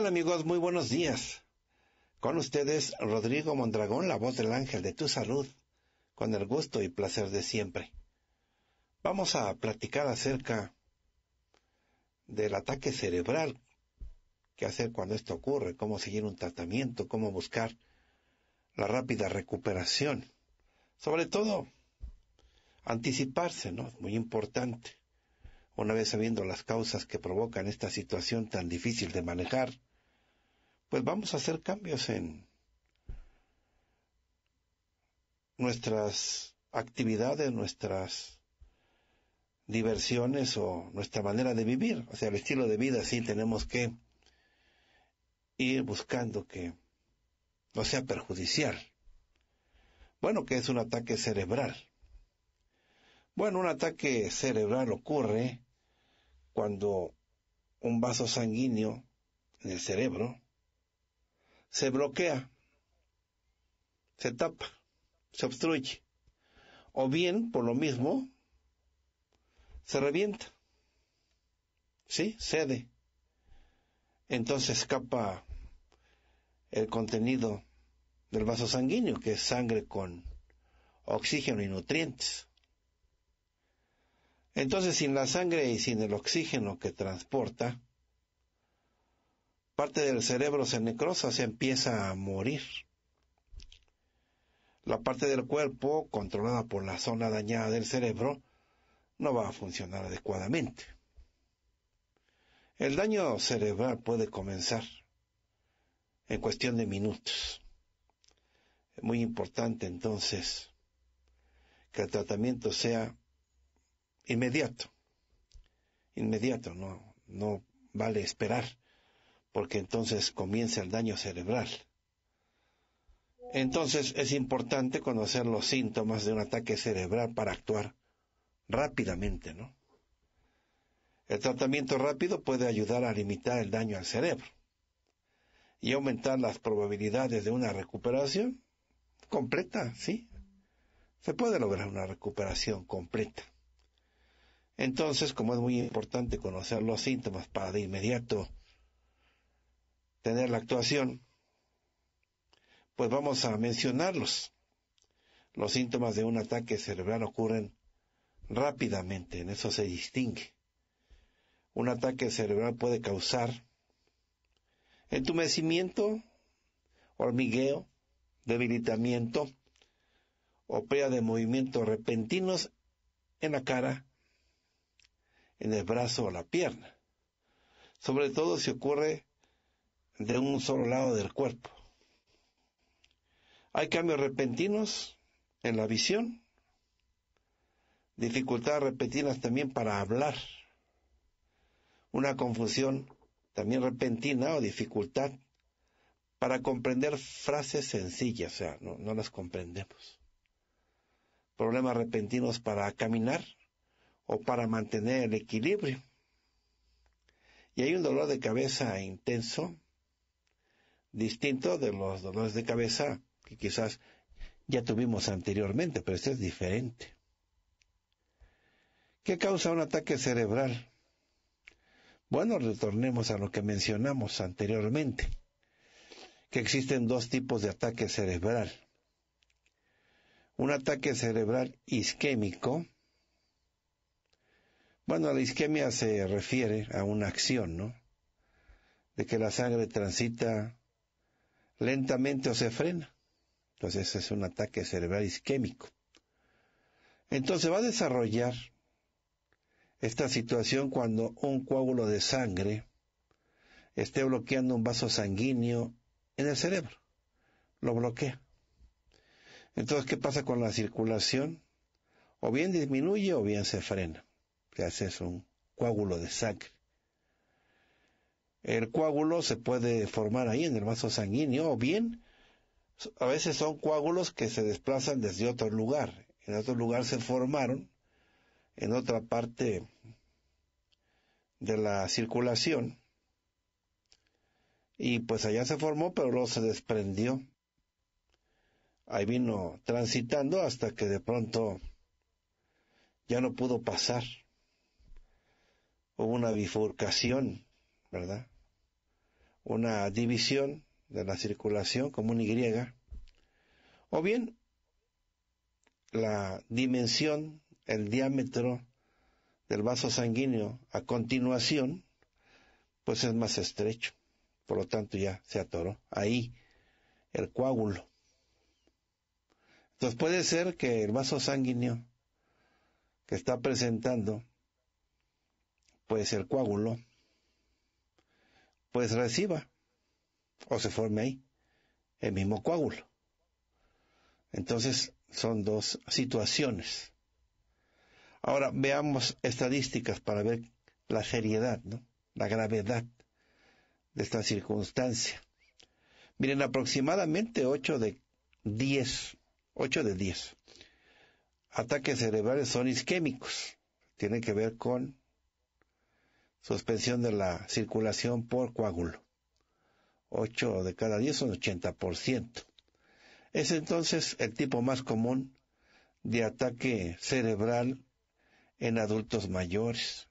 Hola amigos? Muy buenos días. Con ustedes Rodrigo Mondragón, la voz del ángel de tu salud, con el gusto y placer de siempre. Vamos a platicar acerca del ataque cerebral, qué hacer cuando esto ocurre, cómo seguir un tratamiento, cómo buscar la rápida recuperación. Sobre todo, anticiparse, ¿no? Muy importante. Una vez sabiendo las causas que provocan esta situación tan difícil de manejar, pues vamos a hacer cambios en nuestras actividades, nuestras diversiones o nuestra manera de vivir, o sea, el estilo de vida, sí tenemos que ir buscando que no sea perjudicial. Bueno, que es un ataque cerebral. Bueno, un ataque cerebral ocurre cuando un vaso sanguíneo en el cerebro se bloquea, se tapa, se obstruye. O bien, por lo mismo, se revienta. ¿Sí? Cede. Entonces escapa el contenido del vaso sanguíneo, que es sangre con oxígeno y nutrientes. Entonces, sin la sangre y sin el oxígeno que transporta, parte del cerebro se necrosa, se empieza a morir. La parte del cuerpo, controlada por la zona dañada del cerebro, no va a funcionar adecuadamente. El daño cerebral puede comenzar en cuestión de minutos. Es muy importante entonces que el tratamiento sea inmediato. Inmediato, no, no vale esperar porque entonces comienza el daño cerebral. Entonces es importante conocer los síntomas de un ataque cerebral para actuar rápidamente, ¿no? El tratamiento rápido puede ayudar a limitar el daño al cerebro y aumentar las probabilidades de una recuperación completa, ¿sí? Se puede lograr una recuperación completa. Entonces, como es muy importante conocer los síntomas para de inmediato tener la actuación, pues vamos a mencionarlos. Los síntomas de un ataque cerebral ocurren rápidamente, en eso se distingue. Un ataque cerebral puede causar entumecimiento, hormigueo, debilitamiento o pérdida de movimientos repentinos en la cara, en el brazo o la pierna. Sobre todo si ocurre de un solo lado del cuerpo. Hay cambios repentinos en la visión, dificultades repentinas también para hablar, una confusión también repentina o dificultad para comprender frases sencillas, o sea, no, no las comprendemos. Problemas repentinos para caminar o para mantener el equilibrio. Y hay un dolor de cabeza intenso distinto de los dolores de cabeza que quizás ya tuvimos anteriormente, pero este es diferente. ¿Qué causa un ataque cerebral? Bueno, retornemos a lo que mencionamos anteriormente, que existen dos tipos de ataque cerebral. Un ataque cerebral isquémico. Bueno, la isquemia se refiere a una acción, ¿no? De que la sangre transita lentamente o se frena. Entonces es un ataque cerebral isquémico. Entonces va a desarrollar esta situación cuando un coágulo de sangre esté bloqueando un vaso sanguíneo en el cerebro. Lo bloquea. Entonces, ¿qué pasa con la circulación? O bien disminuye o bien se frena. ya haces es un coágulo de sangre. El coágulo se puede formar ahí en el vaso sanguíneo o bien a veces son coágulos que se desplazan desde otro lugar. En otro lugar se formaron, en otra parte de la circulación. Y pues allá se formó, pero luego se desprendió. Ahí vino transitando hasta que de pronto ya no pudo pasar. Hubo una bifurcación, ¿verdad? una división de la circulación como una Y, o bien la dimensión, el diámetro del vaso sanguíneo a continuación, pues es más estrecho. Por lo tanto, ya se atoró ahí el coágulo. Entonces puede ser que el vaso sanguíneo que está presentando, pues el coágulo, pues reciba o se forme ahí el mismo coágulo. Entonces son dos situaciones. Ahora veamos estadísticas para ver la seriedad, ¿no? la gravedad de esta circunstancia. Miren, aproximadamente 8 de 10, 8 de 10 ataques cerebrales son isquémicos. Tienen que ver con Suspensión de la circulación por coágulo. 8 de cada 10 son 80%. Es entonces el tipo más común de ataque cerebral en adultos mayores.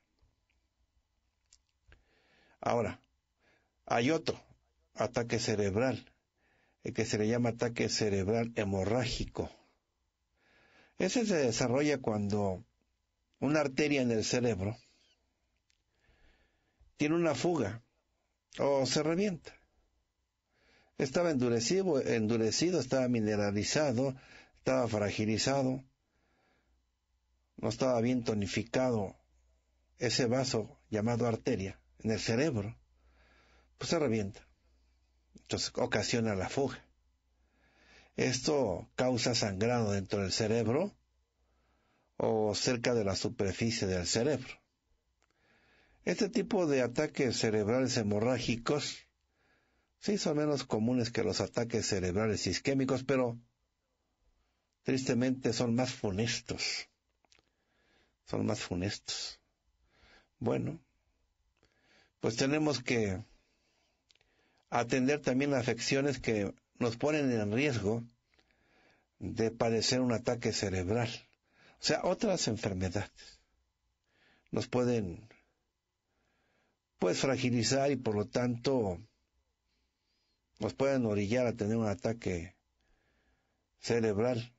Ahora, hay otro ataque cerebral, el eh, que se le llama ataque cerebral hemorrágico. Ese se desarrolla cuando una arteria en el cerebro tiene una fuga o se revienta. Estaba endurecido, endurecido, estaba mineralizado, estaba fragilizado, no estaba bien tonificado ese vaso llamado arteria en el cerebro, pues se revienta. Entonces ocasiona la fuga. Esto causa sangrado dentro del cerebro o cerca de la superficie del cerebro. Este tipo de ataques cerebrales hemorrágicos sí son menos comunes que los ataques cerebrales isquémicos, pero tristemente son más funestos. Son más funestos. Bueno, pues tenemos que atender también afecciones que nos ponen en riesgo de padecer un ataque cerebral. O sea, otras enfermedades nos pueden pues fragilizar y por lo tanto nos pueden orillar a tener un ataque cerebral.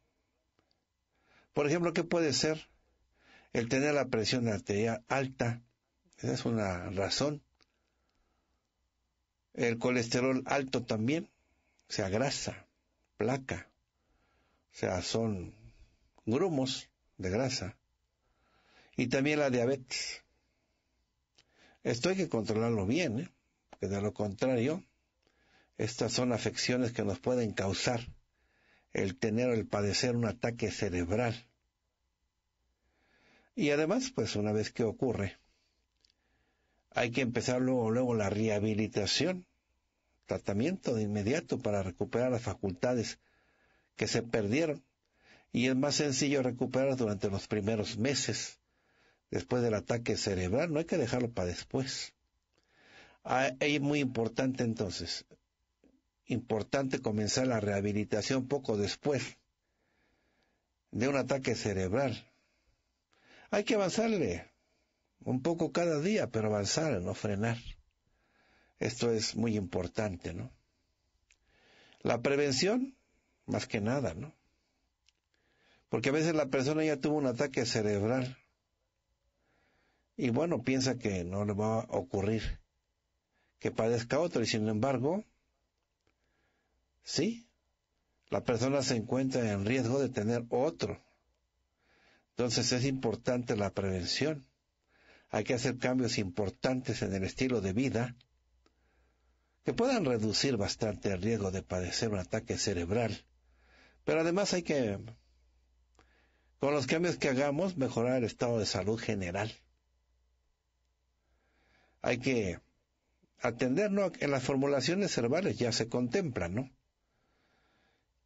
Por ejemplo, ¿qué puede ser? El tener la presión arterial alta, esa es una razón. El colesterol alto también, o sea, grasa, placa, o sea, son grumos de grasa. Y también la diabetes. Esto hay que controlarlo bien, ¿eh? porque de lo contrario, estas son afecciones que nos pueden causar el tener o el padecer un ataque cerebral. Y además, pues una vez que ocurre, hay que empezar luego, luego la rehabilitación, tratamiento de inmediato para recuperar las facultades que se perdieron. Y es más sencillo recuperar durante los primeros meses después del ataque cerebral, no hay que dejarlo para después. Ah, es muy importante entonces, importante comenzar la rehabilitación poco después de un ataque cerebral. Hay que avanzarle, un poco cada día, pero avanzar, no frenar. Esto es muy importante, ¿no? La prevención, más que nada, ¿no? Porque a veces la persona ya tuvo un ataque cerebral y bueno, piensa que no le va a ocurrir que padezca otro y sin embargo, sí, la persona se encuentra en riesgo de tener otro. Entonces es importante la prevención. Hay que hacer cambios importantes en el estilo de vida que puedan reducir bastante el riesgo de padecer un ataque cerebral. Pero además hay que, con los cambios que hagamos, mejorar el estado de salud general hay que atender, ¿no? En las formulaciones cervales ya se contemplan, ¿no?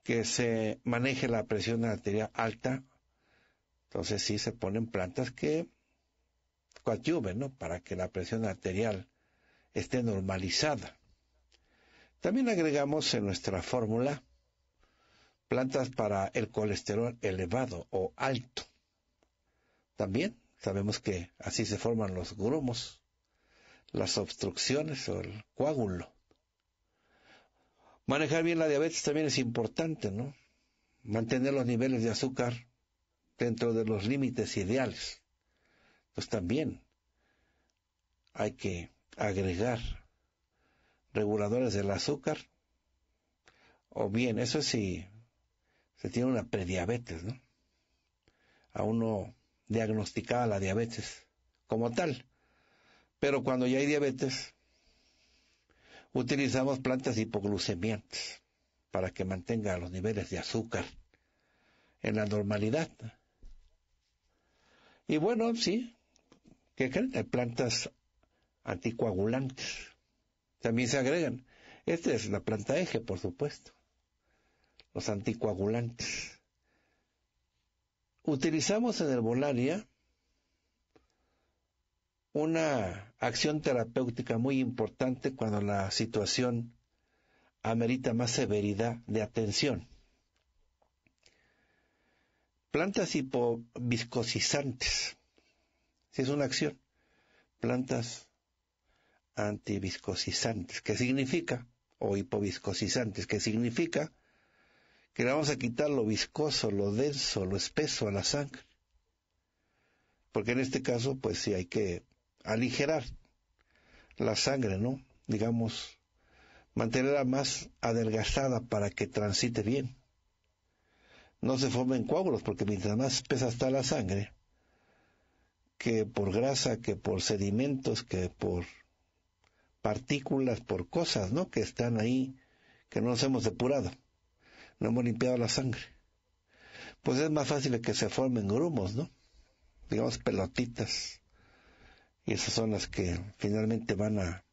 Que se maneje la presión arterial alta, entonces sí se ponen plantas que coadyuven, ¿no? Para que la presión arterial esté normalizada. También agregamos en nuestra fórmula plantas para el colesterol elevado o alto. También sabemos que así se forman los grumos las obstrucciones o el coágulo. Manejar bien la diabetes también es importante, ¿no? Mantener los niveles de azúcar dentro de los límites ideales. Entonces pues también hay que agregar reguladores del azúcar. O bien, eso si se tiene una prediabetes, ¿no? A uno diagnosticada la diabetes como tal. Pero cuando ya hay diabetes, utilizamos plantas hipoglucemiantes para que mantenga los niveles de azúcar en la normalidad. Y bueno, sí, ¿qué creen? Hay plantas anticoagulantes. También se agregan. Esta es la planta eje, por supuesto. Los anticoagulantes. Utilizamos en el Bolaria una acción terapéutica muy importante cuando la situación amerita más severidad de atención. Plantas hipoviscosizantes. Si es una acción. Plantas antiviscosizantes. ¿Qué significa? O hipoviscosizantes. ¿Qué significa? Que le vamos a quitar lo viscoso, lo denso, lo espeso a la sangre. Porque en este caso, pues sí hay que aligerar la sangre, ¿no? Digamos, mantenerla más adelgazada para que transite bien. No se formen coágulos, porque mientras más espesa está la sangre, que por grasa, que por sedimentos, que por partículas, por cosas, ¿no? Que están ahí, que no nos hemos depurado, no hemos limpiado la sangre. Pues es más fácil que se formen grumos, ¿no? Digamos pelotitas y esas son las que finalmente van a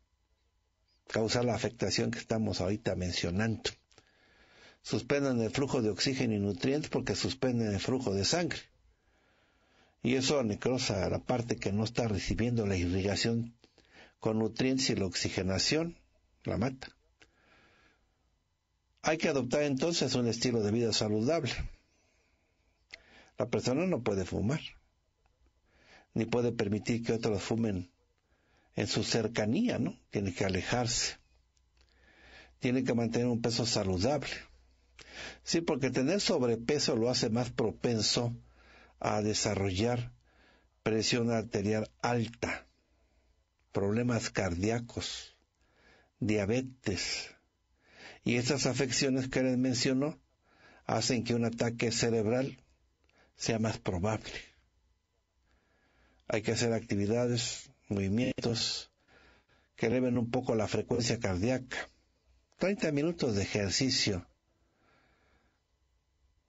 causar la afectación que estamos ahorita mencionando. Suspenden el flujo de oxígeno y nutrientes porque suspenden el flujo de sangre. Y eso necrosa la parte que no está recibiendo la irrigación con nutrientes y la oxigenación, la mata. Hay que adoptar entonces un estilo de vida saludable. La persona no puede fumar, ni puede permitir que otros fumen en su cercanía, ¿no? Tiene que alejarse. Tiene que mantener un peso saludable. Sí, porque tener sobrepeso lo hace más propenso a desarrollar presión arterial alta, problemas cardíacos, diabetes. Y estas afecciones que les mencionó hacen que un ataque cerebral sea más probable. Hay que hacer actividades, movimientos que eleven un poco la frecuencia cardíaca. 30 minutos de ejercicio.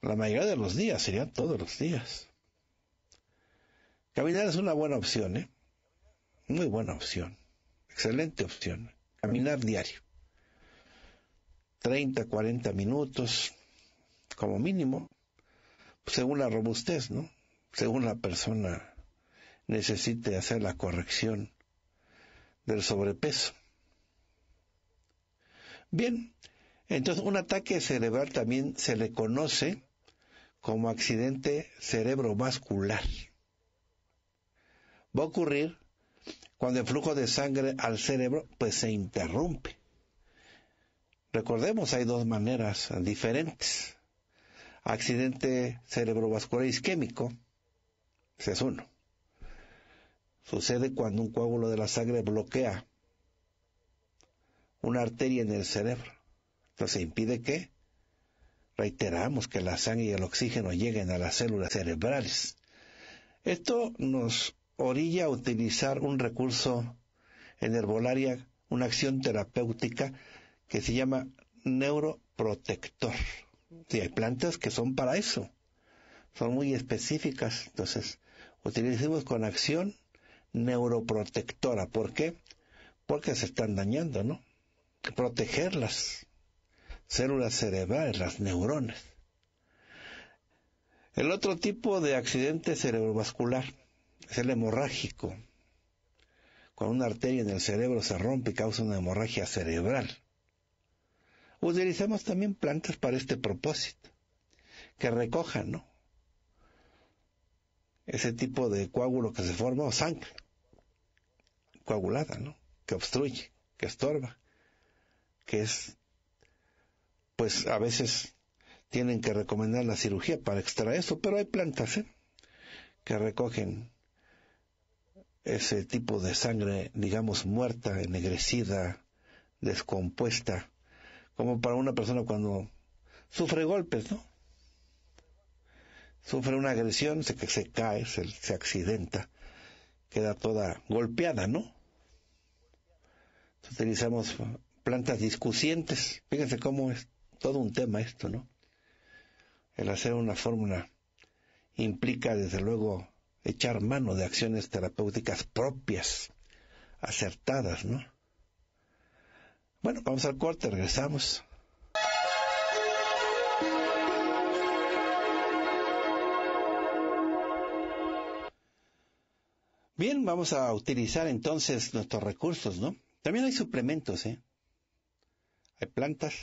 La mayoría de los días, serían todos los días. Caminar es una buena opción, ¿eh? Muy buena opción. Excelente opción. Caminar diario. 30, 40 minutos, como mínimo, según la robustez, ¿no? Según la persona necesite hacer la corrección del sobrepeso. Bien, entonces un ataque cerebral también se le conoce como accidente cerebrovascular. Va a ocurrir cuando el flujo de sangre al cerebro pues se interrumpe. Recordemos, hay dos maneras diferentes. Accidente cerebrovascular isquémico, ese es uno. Sucede cuando un coágulo de la sangre bloquea una arteria en el cerebro. Entonces impide que, reiteramos, que la sangre y el oxígeno lleguen a las células cerebrales. Esto nos orilla a utilizar un recurso en herbolaria, una acción terapéutica que se llama neuroprotector. Y hay plantas que son para eso. Son muy específicas. Entonces, utilicemos con acción neuroprotectora. ¿Por qué? Porque se están dañando, ¿no? Proteger las células cerebrales, las neuronas. El otro tipo de accidente cerebrovascular es el hemorrágico. Cuando una arteria en el cerebro se rompe y causa una hemorragia cerebral. Utilizamos también plantas para este propósito, que recojan ¿no? ese tipo de coágulo que se forma o sangre coagulada, ¿no? Que obstruye, que estorba, que es, pues a veces tienen que recomendar la cirugía para extraer eso, pero hay plantas ¿eh? que recogen ese tipo de sangre, digamos, muerta, ennegrecida, descompuesta, como para una persona cuando sufre golpes, ¿no? Sufre una agresión, se, se cae, se accidenta, queda toda golpeada, ¿no? utilizamos plantas discusientes. Fíjense cómo es todo un tema esto, ¿no? El hacer una fórmula implica, desde luego, echar mano de acciones terapéuticas propias, acertadas, ¿no? Bueno, vamos al corte, regresamos. Bien, vamos a utilizar entonces nuestros recursos, ¿no? También hay suplementos, ¿eh? Hay plantas.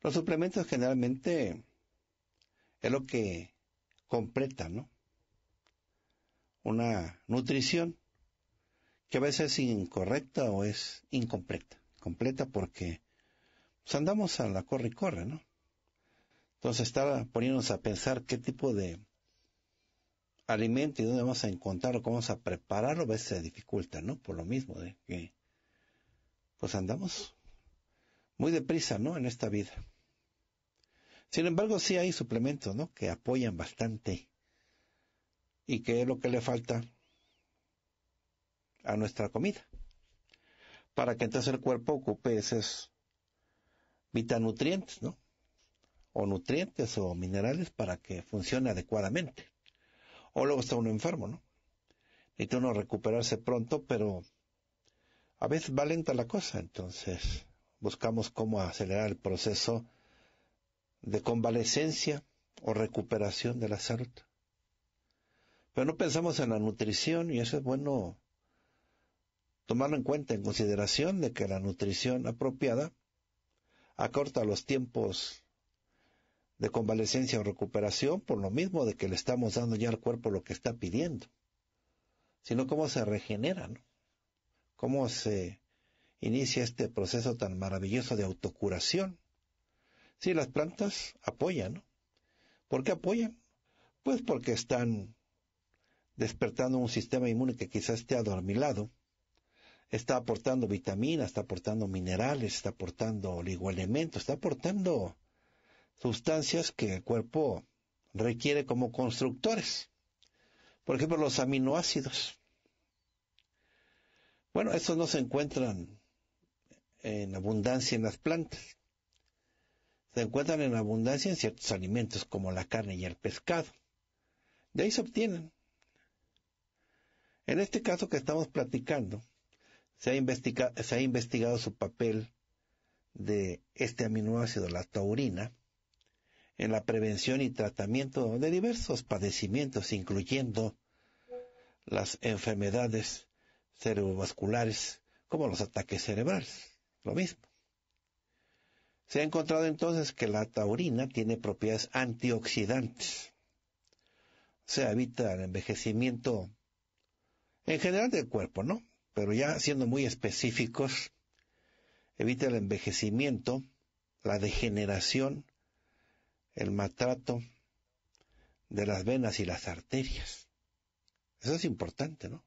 Los suplementos generalmente es lo que completa, ¿no? Una nutrición que a veces es incorrecta o es incompleta. Completa porque pues, andamos a la corre y corre, ¿no? Entonces está poniéndonos a pensar qué tipo de alimento y dónde vamos a encontrarlo, cómo vamos a prepararlo, a veces se dificulta, ¿no? Por lo mismo de que, pues andamos muy deprisa, ¿no? En esta vida. Sin embargo, sí hay suplementos, ¿no? Que apoyan bastante. ¿Y que es lo que le falta a nuestra comida? Para que entonces el cuerpo ocupe esos vitanutrientes, ¿no? O nutrientes o minerales para que funcione adecuadamente. O luego está uno enfermo, ¿no? Necesita uno recuperarse pronto, pero a veces va lenta la cosa, entonces buscamos cómo acelerar el proceso de convalecencia o recuperación de la salud. Pero no pensamos en la nutrición y eso es bueno tomarlo en cuenta, en consideración de que la nutrición apropiada acorta los tiempos de convalecencia o recuperación por lo mismo de que le estamos dando ya al cuerpo lo que está pidiendo, sino cómo se regenera, ¿no? cómo se inicia este proceso tan maravilloso de autocuración. Sí, las plantas apoyan, ¿no? ¿Por qué apoyan? Pues porque están despertando un sistema inmune que quizás esté adormilado, está aportando vitaminas, está aportando minerales, está aportando oligoelementos, está aportando sustancias que el cuerpo requiere como constructores. Por ejemplo, los aminoácidos. Bueno, estos no se encuentran en abundancia en las plantas. Se encuentran en abundancia en ciertos alimentos como la carne y el pescado. De ahí se obtienen. En este caso que estamos platicando, se ha, se ha investigado su papel de este aminoácido, la taurina, en la prevención y tratamiento de diversos padecimientos, incluyendo las enfermedades cerebrovasculares como los ataques cerebrales. Lo mismo. Se ha encontrado entonces que la taurina tiene propiedades antioxidantes. O sea, evita el envejecimiento en general del cuerpo, ¿no? Pero ya siendo muy específicos, evita el envejecimiento, la degeneración, el maltrato de las venas y las arterias. Eso es importante, ¿no?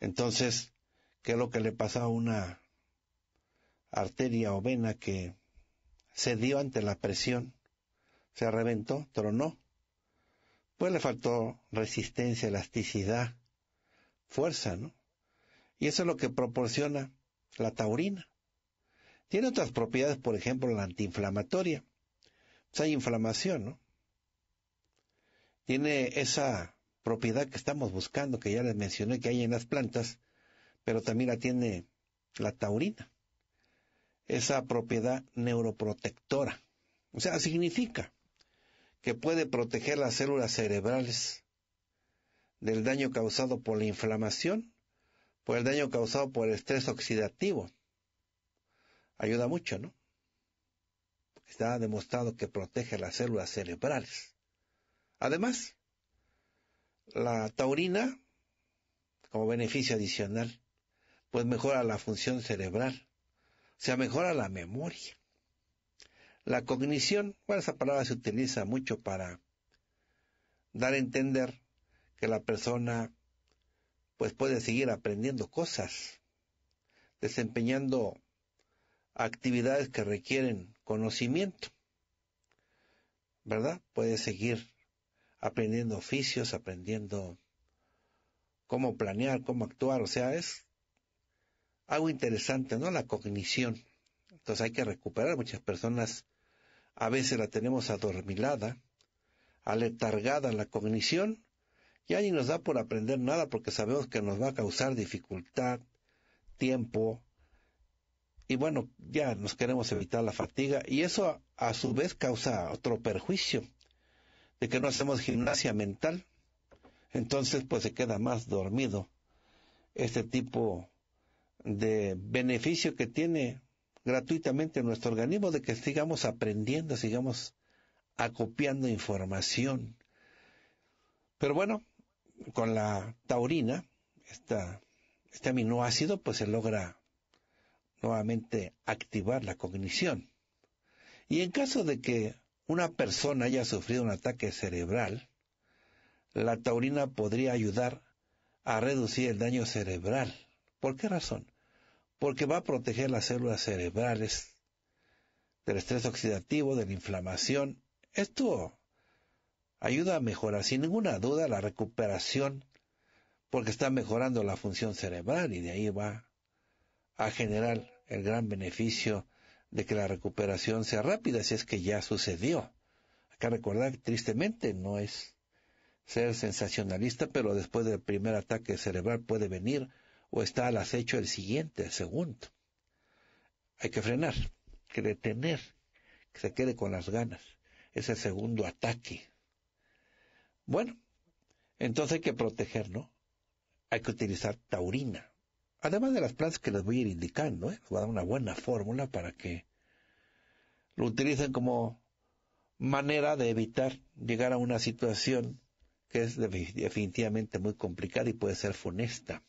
Entonces, ¿qué es lo que le pasa a una arteria o vena que se dio ante la presión? Se reventó, tronó. Pues le faltó resistencia, elasticidad, fuerza, ¿no? Y eso es lo que proporciona la taurina. Tiene otras propiedades, por ejemplo, la antiinflamatoria hay inflamación, ¿no? Tiene esa propiedad que estamos buscando, que ya les mencioné que hay en las plantas, pero también la tiene la taurina. Esa propiedad neuroprotectora. O sea, significa que puede proteger las células cerebrales del daño causado por la inflamación, por el daño causado por el estrés oxidativo. Ayuda mucho, ¿no? Está demostrado que protege las células cerebrales. Además, la taurina, como beneficio adicional, pues mejora la función cerebral, o sea, mejora la memoria. La cognición, bueno, esa palabra se utiliza mucho para dar a entender que la persona pues puede seguir aprendiendo cosas, desempeñando actividades que requieren conocimiento. ¿Verdad? Puede seguir aprendiendo oficios, aprendiendo cómo planear, cómo actuar, o sea, es algo interesante, ¿no? La cognición. Entonces hay que recuperar. Muchas personas a veces la tenemos adormilada, aletargada la cognición, y ni nos da por aprender nada porque sabemos que nos va a causar dificultad, tiempo, y bueno, ya nos queremos evitar la fatiga y eso a, su vez causa otro perjuicio de que no hacemos gimnasia mental. Entonces pues se queda más dormido este tipo de beneficio que tiene gratuitamente nuestro organismo de que sigamos aprendiendo, sigamos acopiando información. Pero bueno, con la taurina, esta, este aminoácido pues se logra nuevamente activar la cognición. Y en caso de que una persona haya sufrido un ataque cerebral, la taurina podría ayudar a reducir el daño cerebral. ¿Por qué razón? Porque va a proteger las células cerebrales del estrés oxidativo, de la inflamación. Esto ayuda a mejorar sin ninguna duda la recuperación porque está mejorando la función cerebral y de ahí va a generar el gran beneficio de que la recuperación sea rápida si es que ya sucedió. Hay que recordar que tristemente no es ser sensacionalista, pero después del primer ataque cerebral puede venir o está al acecho el siguiente, el segundo. Hay que frenar, que detener, que se quede con las ganas. Es el segundo ataque. Bueno, entonces hay que proteger, ¿no? Hay que utilizar taurina. Además de las plantas que les voy a ir indicando, ¿eh? les voy a dar una buena fórmula para que lo utilicen como manera de evitar llegar a una situación que es definitivamente muy complicada y puede ser funesta.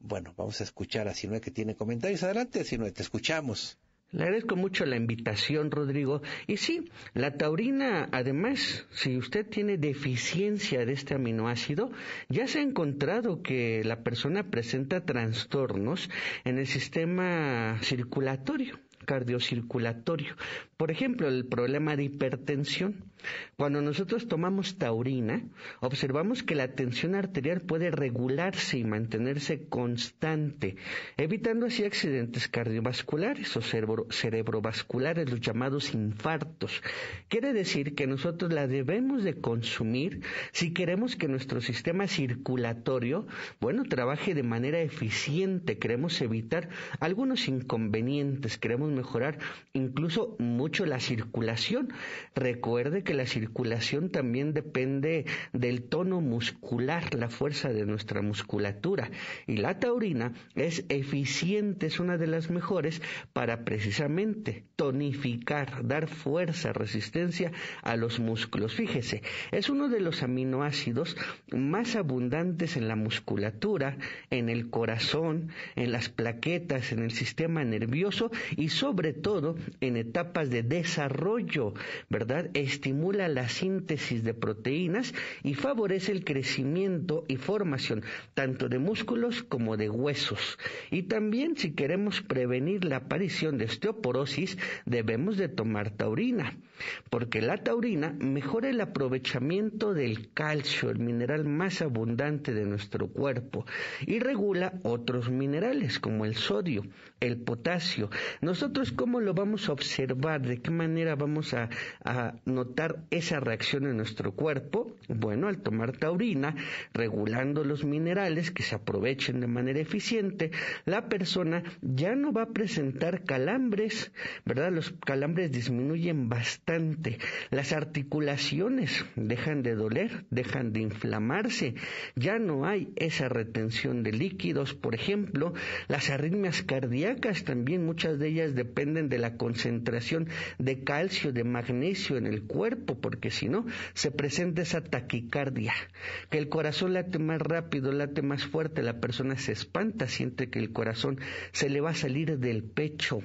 Bueno, vamos a escuchar a Sinue que tiene comentarios. Adelante, Sinue, te escuchamos. Le agradezco mucho la invitación, Rodrigo. Y sí, la taurina, además, si usted tiene deficiencia de este aminoácido, ya se ha encontrado que la persona presenta trastornos en el sistema circulatorio cardiocirculatorio. Por ejemplo, el problema de hipertensión. Cuando nosotros tomamos taurina, observamos que la tensión arterial puede regularse y mantenerse constante, evitando así accidentes cardiovasculares o cerebrovasculares, los llamados infartos. Quiere decir que nosotros la debemos de consumir si queremos que nuestro sistema circulatorio, bueno, trabaje de manera eficiente, queremos evitar algunos inconvenientes, queremos mejorar incluso mucho la circulación. Recuerde que la circulación también depende del tono muscular, la fuerza de nuestra musculatura. Y la taurina es eficiente, es una de las mejores para precisamente tonificar, dar fuerza, resistencia a los músculos. Fíjese, es uno de los aminoácidos más abundantes en la musculatura, en el corazón, en las plaquetas, en el sistema nervioso y sobre todo en etapas de desarrollo, ¿verdad? Estimula la síntesis de proteínas y favorece el crecimiento y formación tanto de músculos como de huesos. Y también si queremos prevenir la aparición de osteoporosis, debemos de tomar taurina, porque la taurina mejora el aprovechamiento del calcio, el mineral más abundante de nuestro cuerpo, y regula otros minerales como el sodio, el potasio nosotros cómo lo vamos a observar, de qué manera vamos a, a notar esa reacción en nuestro cuerpo, bueno, al tomar taurina, regulando los minerales que se aprovechen de manera eficiente, la persona ya no va a presentar calambres, ¿verdad? Los calambres disminuyen bastante, las articulaciones dejan de doler, dejan de inflamarse, ya no hay esa retención de líquidos, por ejemplo, las arritmias cardíacas también, muchas de ellas dependen de la concentración de calcio, de magnesio en el cuerpo, porque si no, se presenta esa taquicardia, que el corazón late más rápido, late más fuerte, la persona se espanta, siente que el corazón se le va a salir del pecho.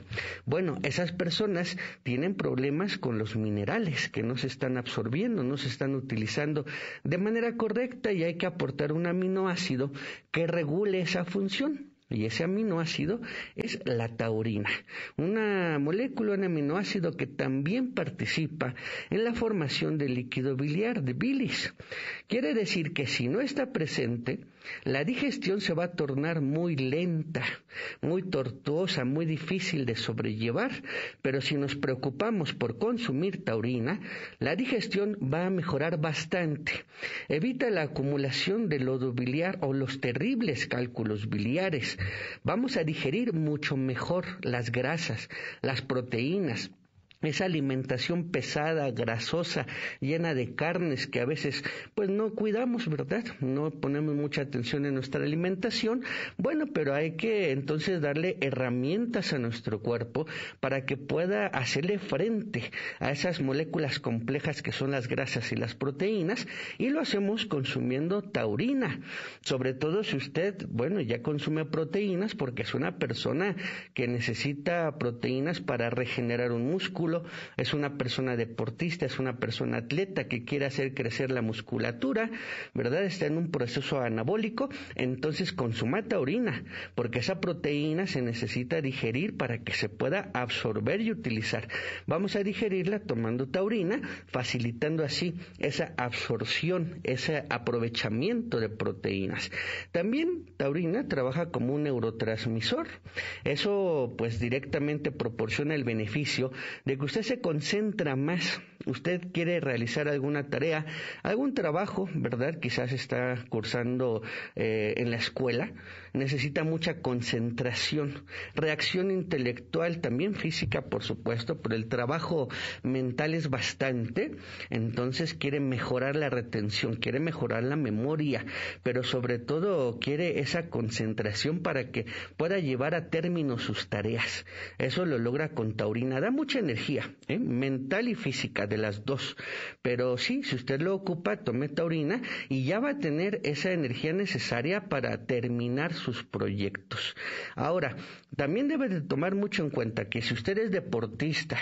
Bueno, esas personas tienen problemas con los minerales que no se están absorbiendo, no se están utilizando de manera correcta y hay que aportar un aminoácido que regule esa función. Y ese aminoácido es la taurina, una molécula, en aminoácido que también participa en la formación del líquido biliar, de bilis. Quiere decir que si no está presente, la digestión se va a tornar muy lenta, muy tortuosa, muy difícil de sobrellevar, pero si nos preocupamos por consumir taurina, la digestión va a mejorar bastante. Evita la acumulación de lodo biliar o los terribles cálculos biliares. Vamos a digerir mucho mejor las grasas, las proteínas, esa alimentación pesada, grasosa, llena de carnes que a veces pues no cuidamos, ¿verdad? No ponemos mucha atención en nuestra alimentación. Bueno, pero hay que entonces darle herramientas a nuestro cuerpo para que pueda hacerle frente a esas moléculas complejas que son las grasas y las proteínas y lo hacemos consumiendo taurina, sobre todo si usted, bueno, ya consume proteínas porque es una persona que necesita proteínas para regenerar un músculo, es una persona deportista, es una persona atleta que quiere hacer crecer la musculatura, ¿verdad? Está en un proceso anabólico, entonces consuma taurina, porque esa proteína se necesita digerir para que se pueda absorber y utilizar. Vamos a digerirla tomando taurina, facilitando así esa absorción, ese aprovechamiento de proteínas. También taurina trabaja como un neurotransmisor. Eso pues directamente proporciona el beneficio de usted se concentra más, usted quiere realizar alguna tarea, algún trabajo, ¿verdad? Quizás está cursando eh, en la escuela, necesita mucha concentración, reacción intelectual, también física, por supuesto, pero el trabajo mental es bastante, entonces quiere mejorar la retención, quiere mejorar la memoria, pero sobre todo quiere esa concentración para que pueda llevar a término sus tareas. Eso lo logra con taurina, da mucha energía ¿eh? mental y física, de las dos. Pero sí, si usted lo ocupa, tome taurina y ya va a tener esa energía necesaria para terminar sus proyectos. Ahora, también debe de tomar mucho en cuenta que si usted es deportista,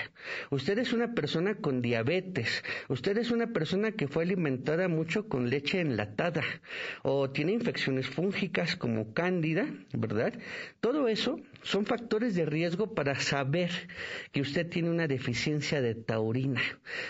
usted es una persona con diabetes, usted es una persona que fue alimentada mucho con leche enlatada o tiene infecciones fúngicas como cándida, ¿verdad? Todo eso son factores de riesgo para saber que usted tiene una deficiencia de taurina.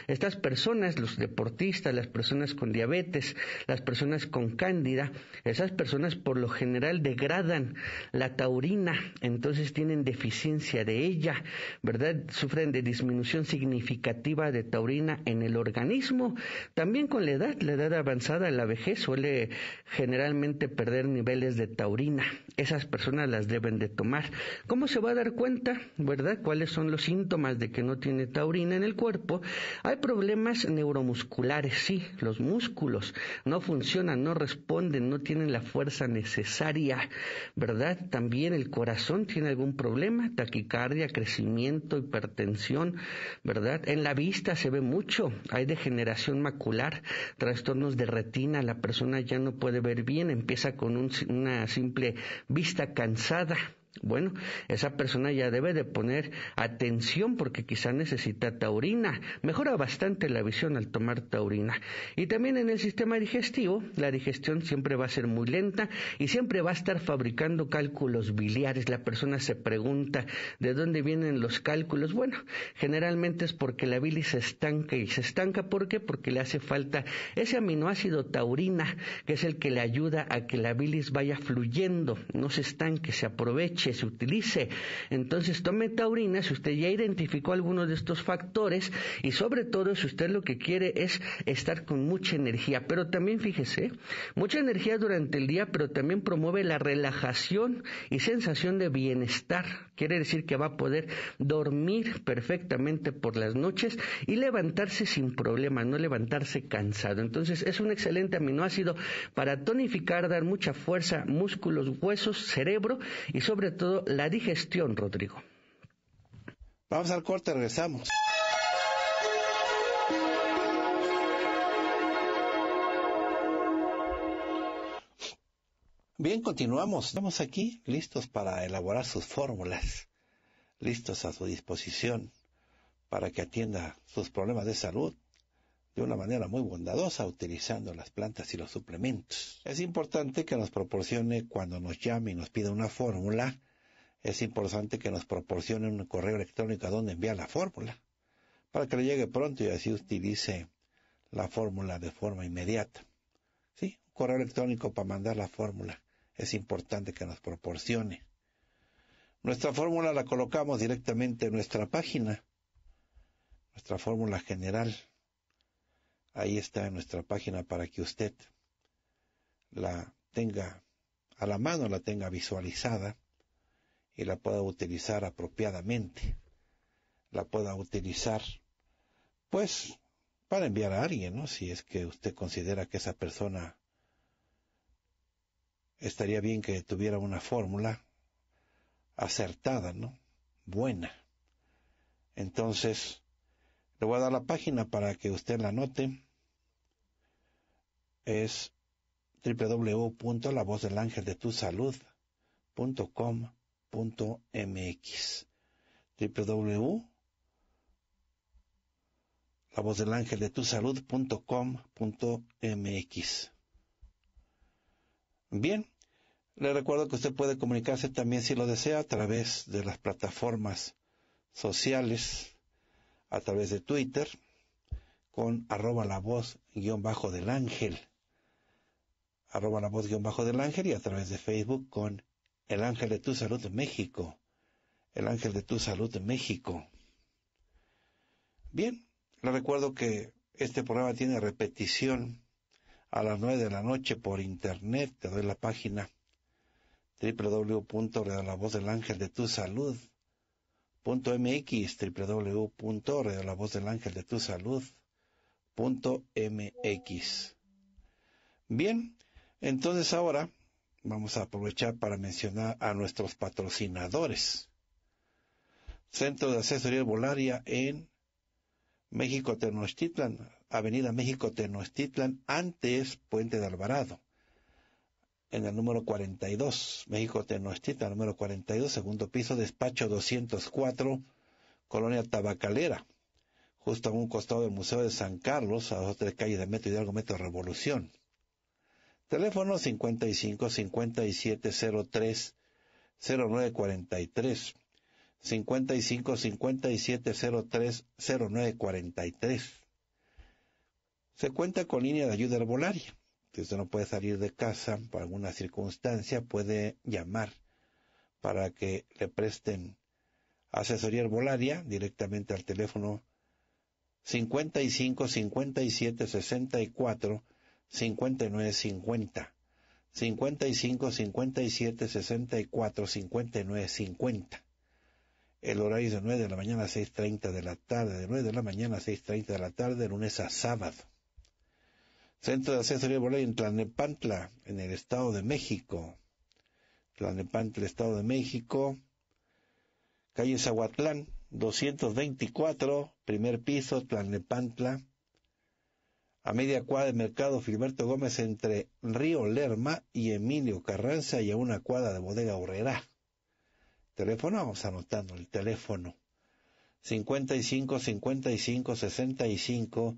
Estas personas, los deportistas, las personas con diabetes, las personas con cándida, esas personas por lo general degradan la taurina, entonces tienen deficiencia de ella, ¿verdad? Sufren de disminución significativa de taurina en el organismo. También con la edad, la edad avanzada, la vejez suele generalmente perder niveles de taurina. Esas personas las deben de tomar. ¿Cómo se va a dar cuenta, verdad? ¿Cuáles son los síntomas de que no tiene taurina en el cuerpo? Hay problemas neuromusculares, sí, los músculos no funcionan, no responden, no tienen la fuerza necesaria, ¿verdad? También el corazón tiene algún problema, taquicardia, crecimiento, hipertensión, ¿verdad? En la vista se ve mucho, hay degeneración macular, trastornos de retina, la persona ya no puede ver bien, empieza con una simple vista cansada, bueno, esa persona ya debe de poner atención porque quizá necesita taurina. Mejora bastante la visión al tomar taurina. Y también en el sistema digestivo, la digestión siempre va a ser muy lenta y siempre va a estar fabricando cálculos biliares. La persona se pregunta de dónde vienen los cálculos. Bueno, generalmente es porque la bilis se estanca y se estanca ¿por qué? Porque le hace falta ese aminoácido taurina que es el que le ayuda a que la bilis vaya fluyendo, no se estanque, se aproveche se utilice. Entonces, tome taurina si usted ya identificó algunos de estos factores y sobre todo si usted lo que quiere es estar con mucha energía. Pero también fíjese, mucha energía durante el día, pero también promueve la relajación y sensación de bienestar. Quiere decir que va a poder dormir perfectamente por las noches y levantarse sin problema, no levantarse cansado. Entonces, es un excelente aminoácido para tonificar, dar mucha fuerza, músculos, huesos, cerebro y sobre todo la digestión, Rodrigo. Vamos al corte, regresamos. Bien, continuamos. Estamos aquí listos para elaborar sus fórmulas, listos a su disposición para que atienda sus problemas de salud, de una manera muy bondadosa utilizando las plantas y los suplementos. Es importante que nos proporcione cuando nos llame y nos pida una fórmula, es importante que nos proporcione un correo electrónico a donde enviar la fórmula, para que le llegue pronto y así utilice la fórmula de forma inmediata. ¿Sí? Un correo electrónico para mandar la fórmula es importante que nos proporcione. Nuestra fórmula la colocamos directamente en nuestra página, nuestra fórmula general Ahí está en nuestra página para que usted la tenga a la mano, la tenga visualizada y la pueda utilizar apropiadamente. La pueda utilizar, pues, para enviar a alguien, ¿no? Si es que usted considera que esa persona estaría bien que tuviera una fórmula acertada, ¿no? Buena. Entonces, le voy a dar la página para que usted la note Es www.lavozdelangeldetusalud.com.mx www.lavozdelangeldetusalud.com.mx Bien, le recuerdo que usted puede comunicarse también si lo desea a través de las plataformas sociales a través de Twitter con arroba la voz guión bajo del ángel. Arroba la voz guión bajo del ángel y a través de Facebook con el ángel de tu salud México. El ángel de tu salud México. Bien, le recuerdo que este programa tiene repetición a las nueve de la noche por internet. Te doy la página www.redalavoz del ángel de tu salud punto mx de tu salud punto mx bien entonces ahora vamos a aprovechar para mencionar a nuestros patrocinadores centro de asesoría volaria en México Tenochtitlan avenida México Tenochtitlan antes puente de Alvarado en el número 42, México Tenochtitlan, número 42, segundo piso, despacho 204, Colonia Tabacalera, justo a un costado del Museo de San Carlos, a dos tres calles de Metro Hidalgo, Metro Revolución. Teléfono 55 5703 0943. 55 5703 0943. Se cuenta con línea de ayuda herbolaria si usted no puede salir de casa por alguna circunstancia, puede llamar para que le presten asesoría herbolaria directamente al teléfono 55 57 64 59 50. 55 57 64 59 50. El horario es de 9 de la mañana a 6.30 de la tarde, de 9 de la mañana a 6.30 de la tarde, lunes a sábado. Centro de Asesoría Boley en Tlanepantla, en el Estado de México. Tlanepantla, Estado de México. Calle Zahuatlán, 224, primer piso, Tlanepantla. A media cuadra de Mercado Filberto Gómez entre Río Lerma y Emilio Carranza y a una cuadra de Bodega Horrera. Teléfono, vamos anotando el teléfono. 55 55 65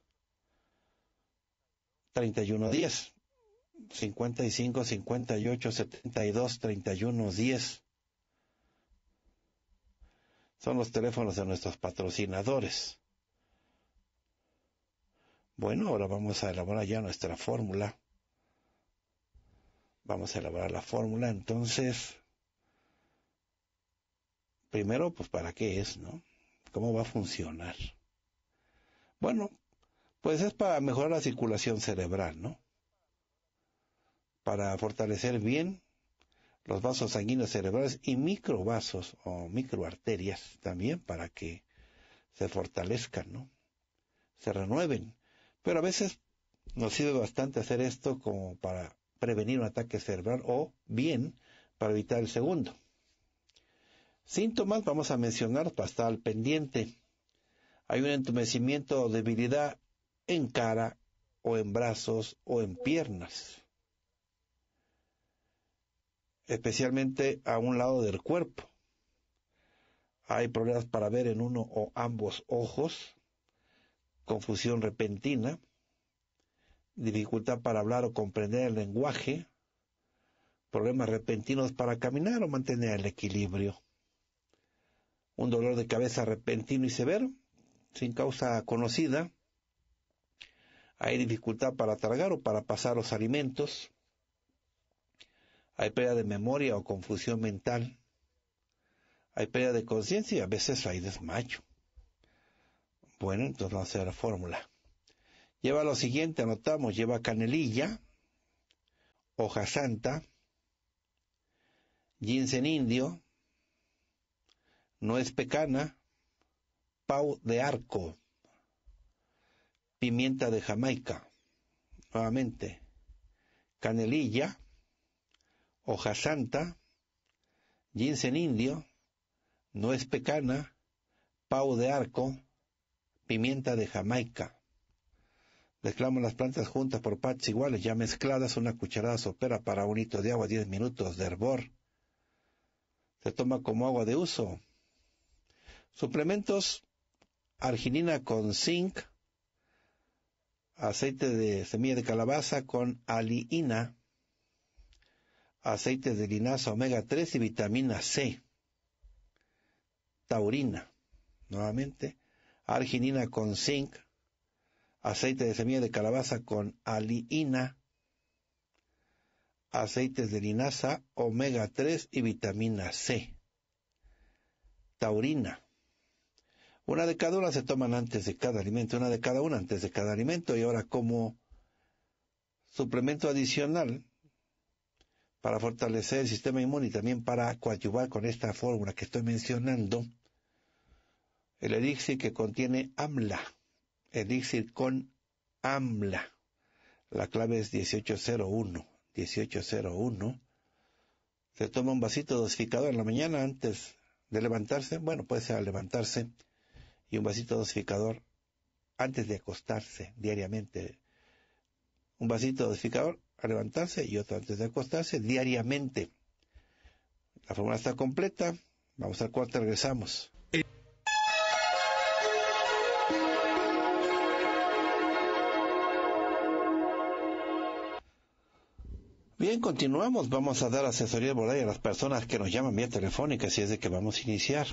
31 10 55 58 72 31 10 son los teléfonos de nuestros patrocinadores. Bueno, ahora vamos a elaborar ya nuestra fórmula. Vamos a elaborar la fórmula, entonces, primero, pues para qué es, ¿no? ¿Cómo va a funcionar? Bueno, pues es para mejorar la circulación cerebral, ¿no? Para fortalecer bien los vasos sanguíneos cerebrales y microvasos o microarterias también para que se fortalezcan, ¿no? Se renueven. Pero a veces nos sirve bastante hacer esto como para prevenir un ataque cerebral o bien para evitar el segundo. Síntomas vamos a mencionar para estar al pendiente. Hay un entumecimiento o debilidad en cara o en brazos o en piernas, especialmente a un lado del cuerpo. Hay problemas para ver en uno o ambos ojos, confusión repentina, dificultad para hablar o comprender el lenguaje, problemas repentinos para caminar o mantener el equilibrio, un dolor de cabeza repentino y severo, sin causa conocida, hay dificultad para tragar o para pasar los alimentos, hay pérdida de memoria o confusión mental, hay pérdida de conciencia y a veces hay desmayo. Bueno, entonces vamos a hacer la fórmula. Lleva lo siguiente, anotamos, lleva canelilla, hoja santa, ginseng indio, es pecana, pau de arco, pimienta de Jamaica, nuevamente, canelilla, hoja santa, ginseng indio, nuez pecana, pau de arco, pimienta de Jamaica. Mezclamos las plantas juntas por partes iguales, ya mezcladas, una cucharada sopera para un hito de agua, 10 minutos de hervor. Se toma como agua de uso. Suplementos, arginina con zinc, aceite de semilla de calabaza con aliina, aceite de linaza omega 3 y vitamina C, taurina, nuevamente, arginina con zinc, aceite de semilla de calabaza con aliina, aceites de linaza, omega 3 y vitamina C, taurina. Una de cada una se toman antes de cada alimento, una de cada una antes de cada alimento y ahora como suplemento adicional para fortalecer el sistema inmune y también para coadyuvar con esta fórmula que estoy mencionando, el elixir que contiene AMLA, elixir con AMLA. La clave es 1801, 1801. Se toma un vasito dosificado en la mañana antes de levantarse, bueno, puede ser al levantarse, y un vasito dosificador antes de acostarse diariamente. Un vasito dosificador a levantarse y otro antes de acostarse diariamente. La fórmula está completa. Vamos al cuarto, regresamos. Bien, continuamos. Vamos a dar asesoría de a las personas que nos llaman vía telefónica, si es de que vamos a iniciar.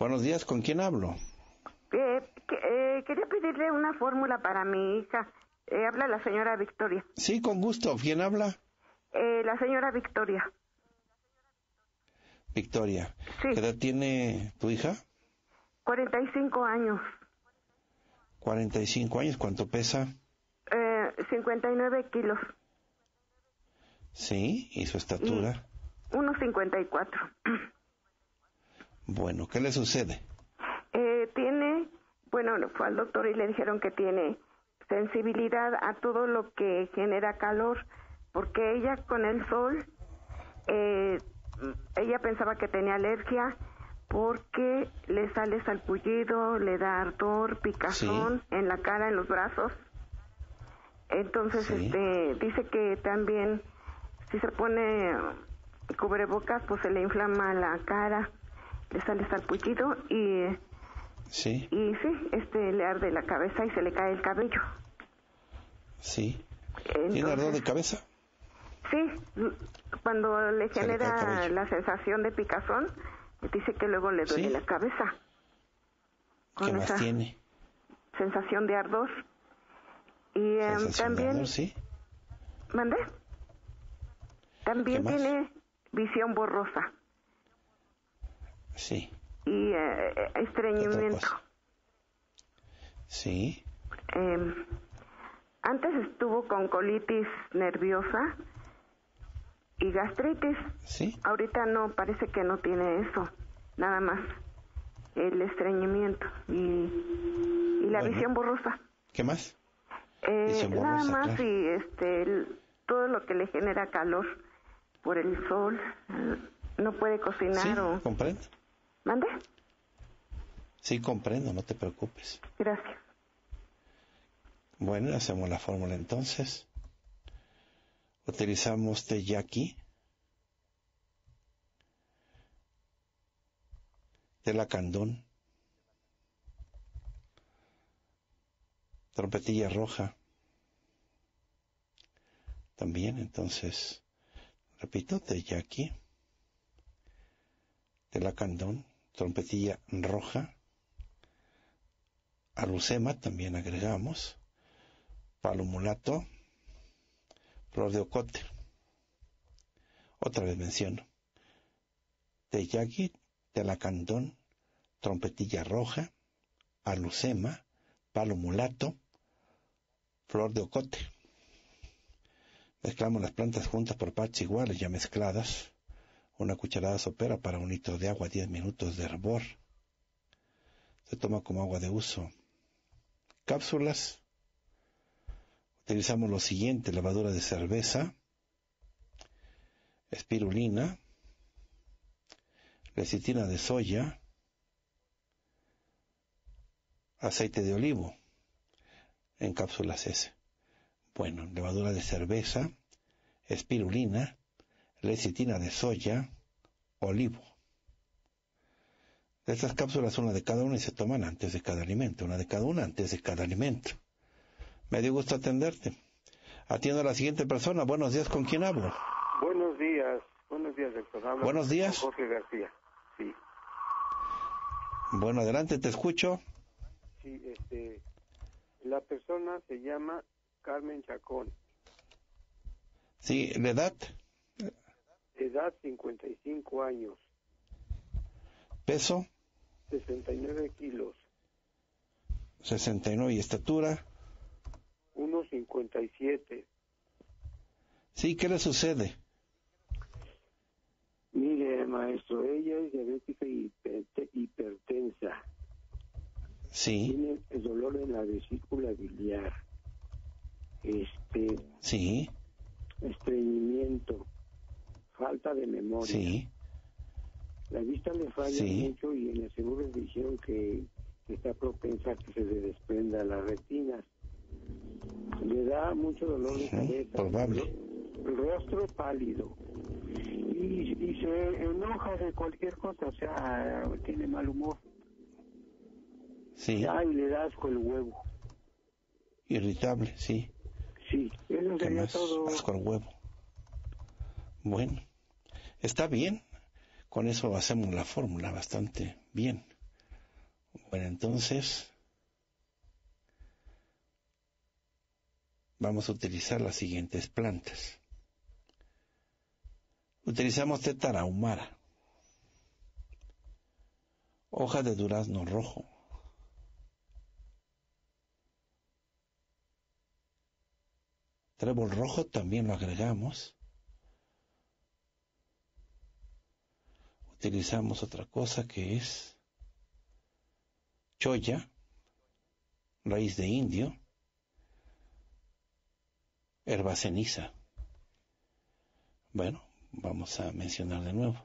Buenos días, ¿con quién hablo? Eh, eh, quería pedirle una fórmula para mi hija. Eh, habla la señora Victoria. Sí, con gusto. ¿Quién habla? la señora Victoria. Victoria. Sí. ¿Qué edad tiene tu hija? 45 años. 45 años, ¿cuánto pesa? 59 kilos. Sí, ¿y su estatura? 1,54. Bueno, ¿qué le sucede? Eh, tiene, bueno, fue al doctor y le dijeron que tiene sensibilidad a todo lo que genera calor, porque ella con el sol, eh, ella pensaba que tenía alergia porque le sale salpullido, le da ardor, picazón en la cara, en los brazos. Entonces, este, dice que también si se pone cubrebocas, pues se le inflama la cara. Le sale puchito y sí y sí este le arde la cabeza y se le cae el cabello sí tiene ardor de cabeza sí cuando le genera la sensación de picazón dice que luego le duele la cabeza ¿Qué más tiene sensación de ardor y em, también sí mandé también tiene visión borrosa Sí. Y eh, estreñimiento. Sí. Em, antes estuvo con colitis nerviosa y gastritis. Sí. Ahorita no, parece que no tiene eso, nada más el estreñimiento y, y la visión borrosa. ¿Qué más? Eh, nada más y este, todo lo que le genera calor por el sol, eh, no puede cocinar sí, o... comprendo mande Sí, comprendo, no te preocupes. Gracias. Bueno, hacemos la fórmula entonces. Utilizamos teyaki. candón Trompetilla roja. También, entonces, repito, teyaki. candón trompetilla roja, alucema también agregamos, palo mulato, flor de ocote. Otra vez menciono, teyagi, telacantón, trompetilla roja, alucema, palo mulato, flor de ocote. Mezclamos las plantas juntas por partes iguales ya mezcladas una cucharada sopera para un litro de agua, 10 minutos de hervor. Se toma como agua de uso. Cápsulas. Utilizamos lo siguiente, levadura de cerveza, espirulina, lecitina de soya, aceite de olivo en cápsulas S. Bueno, levadura de cerveza, espirulina, lecitina de soya, olivo. Estas cápsulas, una de cada una, y se toman antes de cada alimento, una de cada una antes de cada alimento. Me dio gusto atenderte. Atiendo a la siguiente persona. Buenos días, ¿con quién hablo? Buenos días, buenos días, doctor. buenos días. Jorge García, sí. Bueno, adelante, te escucho. Sí, este, la persona se llama Carmen Chacón. Sí, ¿la edad? Edad 55 años. Peso. 69 kilos. 69 y estatura. 1,57. Sí, ¿qué le sucede? Mire, maestro, ella es diabética y hipertensa. Sí. Tiene el dolor en la vesícula biliar. Este. Sí. Estreñimiento falta de memoria. Sí. La vista le falla mucho y en el seguro dijeron que está propensa a que se le desprenda las retinas. Le da mucho dolor de cabeza. Probable. Rostro pálido. Y, y, se enoja de cualquier cosa, o sea, tiene mal humor. Sí. le da asco el huevo. Irritable, sí. Sí, eso sería todo. Asco el huevo. Bueno, Está bien, con eso hacemos la fórmula bastante bien. Bueno, entonces vamos a utilizar las siguientes plantas. Utilizamos tetarahumara, hoja de durazno rojo, trébol rojo también lo agregamos, utilizamos otra cosa que es choya, raíz de indio, ceniza Bueno, vamos a mencionar de nuevo.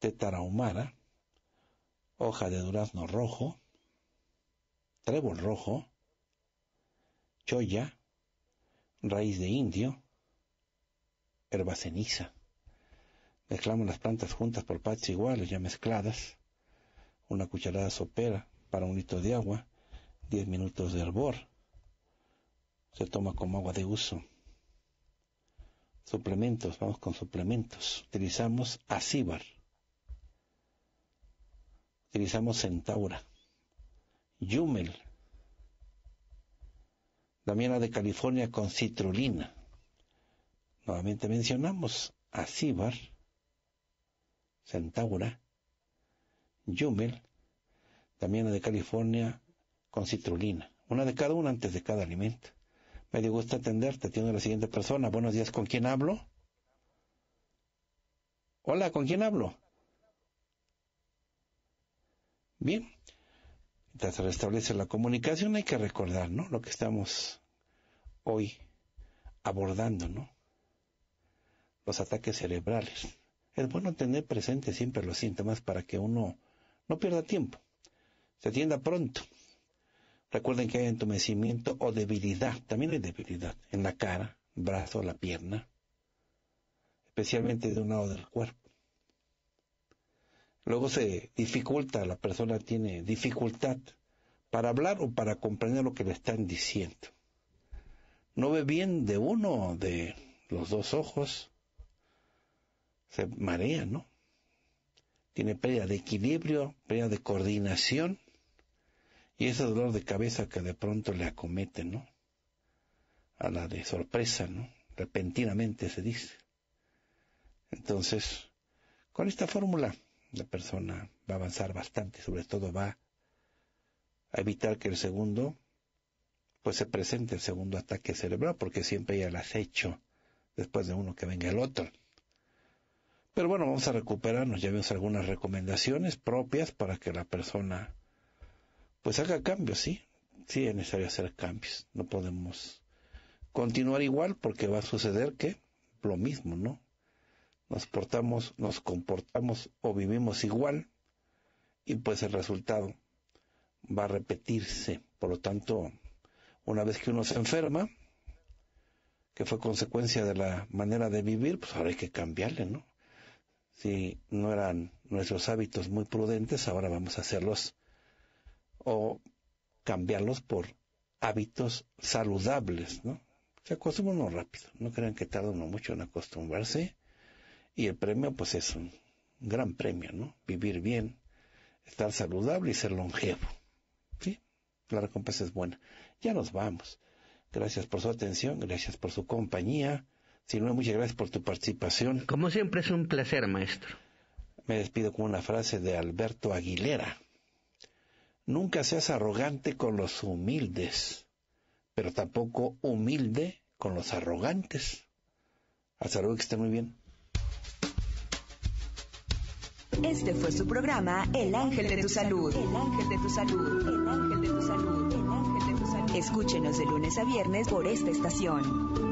Tetarahumara, hoja de durazno rojo, trébol rojo, choya, raíz de indio, ceniza Mezclamos las plantas juntas por partes iguales, ya mezcladas. Una cucharada sopera para un litro de agua. Diez minutos de hervor. Se toma como agua de uso. Suplementos, vamos con suplementos. Utilizamos acíbar. Utilizamos centaura. Yumel. Damiana de California con citrulina. Nuevamente mencionamos acíbar centaura Jumel, también de California con citrulina. Una de cada una antes de cada alimento. Me dio gusto atenderte. Tiene la siguiente persona. Buenos días, ¿con quién hablo? Hola, ¿con quién hablo? Bien. Mientras se restablece la comunicación hay que recordar, ¿no? Lo que estamos hoy abordando, ¿no? Los ataques cerebrales es bueno tener presente siempre los síntomas para que uno no pierda tiempo, se atienda pronto. Recuerden que hay entumecimiento o debilidad, también hay debilidad en la cara, brazo, la pierna, especialmente de un lado del cuerpo. Luego se dificulta, la persona tiene dificultad para hablar o para comprender lo que le están diciendo. No ve bien de uno de los dos ojos, se marea, ¿no? Tiene pérdida de equilibrio, pérdida de coordinación y ese dolor de cabeza que de pronto le acomete, ¿no? A la de sorpresa, ¿no? Repentinamente se dice. Entonces, con esta fórmula, la persona va a avanzar bastante, sobre todo va a evitar que el segundo, pues se presente el segundo ataque cerebral, porque siempre hay el hecho después de uno que venga el otro. Pero bueno, vamos a recuperarnos, ya vimos algunas recomendaciones propias para que la persona pues haga cambios, ¿sí? Sí es necesario hacer cambios, no podemos continuar igual porque va a suceder que lo mismo, ¿no? Nos portamos, nos comportamos o vivimos igual y pues el resultado va a repetirse. Por lo tanto, una vez que uno se enferma, que fue consecuencia de la manera de vivir, pues ahora hay que cambiarle, ¿no? si no eran nuestros hábitos muy prudentes, ahora vamos a hacerlos o cambiarlos por hábitos saludables, ¿no? Se acostumbra uno rápido, no crean que tarda uno mucho en acostumbrarse y el premio pues es un gran premio, ¿no? Vivir bien, estar saludable y ser longevo. ¿Sí? La recompensa es buena. Ya nos vamos. Gracias por su atención, gracias por su compañía. Silvana, muchas gracias por tu participación. Como siempre es un placer, maestro. Me despido con una frase de Alberto Aguilera. Nunca seas arrogante con los humildes, pero tampoco humilde con los arrogantes. Hasta luego, que esté muy bien. Este fue su programa El Ángel de tu Salud. El Ángel de tu Salud. El Ángel de tu Salud. El Ángel de tu Salud. Escúchenos de lunes a viernes por esta estación.